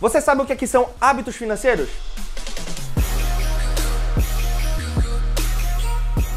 Você sabe o que, é que são hábitos financeiros?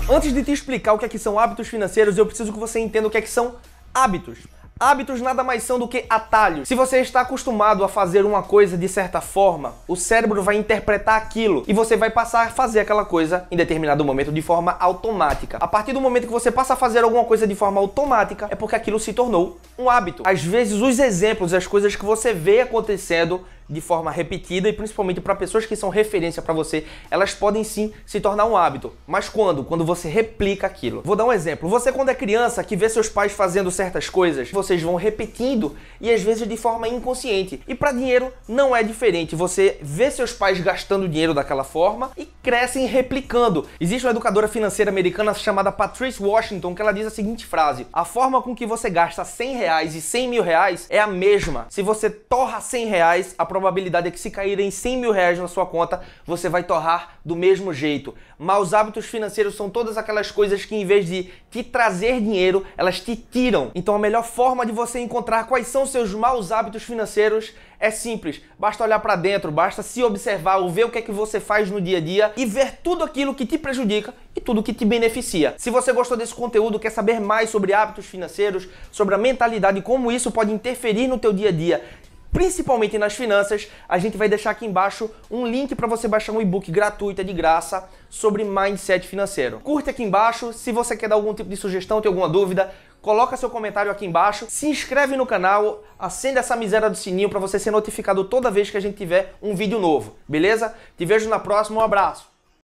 Antes de te explicar o que, é que são hábitos financeiros, eu preciso que você entenda o que, é que são hábitos. Hábitos nada mais são do que atalhos. Se você está acostumado a fazer uma coisa de certa forma, o cérebro vai interpretar aquilo e você vai passar a fazer aquela coisa em determinado momento de forma automática. A partir do momento que você passa a fazer alguma coisa de forma automática, é porque aquilo se tornou um hábito. Às vezes, os exemplos, as coisas que você vê acontecendo de forma repetida e principalmente para pessoas que são referência para você, elas podem sim se tornar um hábito. Mas quando? Quando você replica aquilo. Vou dar um exemplo. Você quando é criança que vê seus pais fazendo certas coisas, vocês vão repetindo e às vezes de forma inconsciente. E para dinheiro não é diferente. Você vê seus pais gastando dinheiro daquela forma e crescem replicando. Existe uma educadora financeira americana chamada Patrice Washington que ela diz a seguinte frase: a forma com que você gasta 100 reais e 100 mil reais é a mesma. Se você torra 100 reais, a probabilidade é que se caírem 100 mil reais na sua conta, você vai torrar do mesmo jeito. Maus hábitos financeiros são todas aquelas coisas que, em vez de te trazer dinheiro, elas te tiram. Então, a melhor forma de você encontrar quais são seus maus hábitos financeiros é simples, basta olhar para dentro, basta se observar, ou ver o que é que você faz no dia a dia e ver tudo aquilo que te prejudica e tudo que te beneficia. Se você gostou desse conteúdo, quer saber mais sobre hábitos financeiros, sobre a mentalidade e como isso pode interferir no teu dia a dia, principalmente nas finanças, a gente vai deixar aqui embaixo um link para você baixar um e-book gratuito, de graça, sobre mindset financeiro. Curte aqui embaixo, se você quer dar algum tipo de sugestão, tem alguma dúvida, coloca seu comentário aqui embaixo, se inscreve no canal, acenda essa miséria do sininho para você ser notificado toda vez que a gente tiver um vídeo novo, beleza? Te vejo na próxima, um abraço!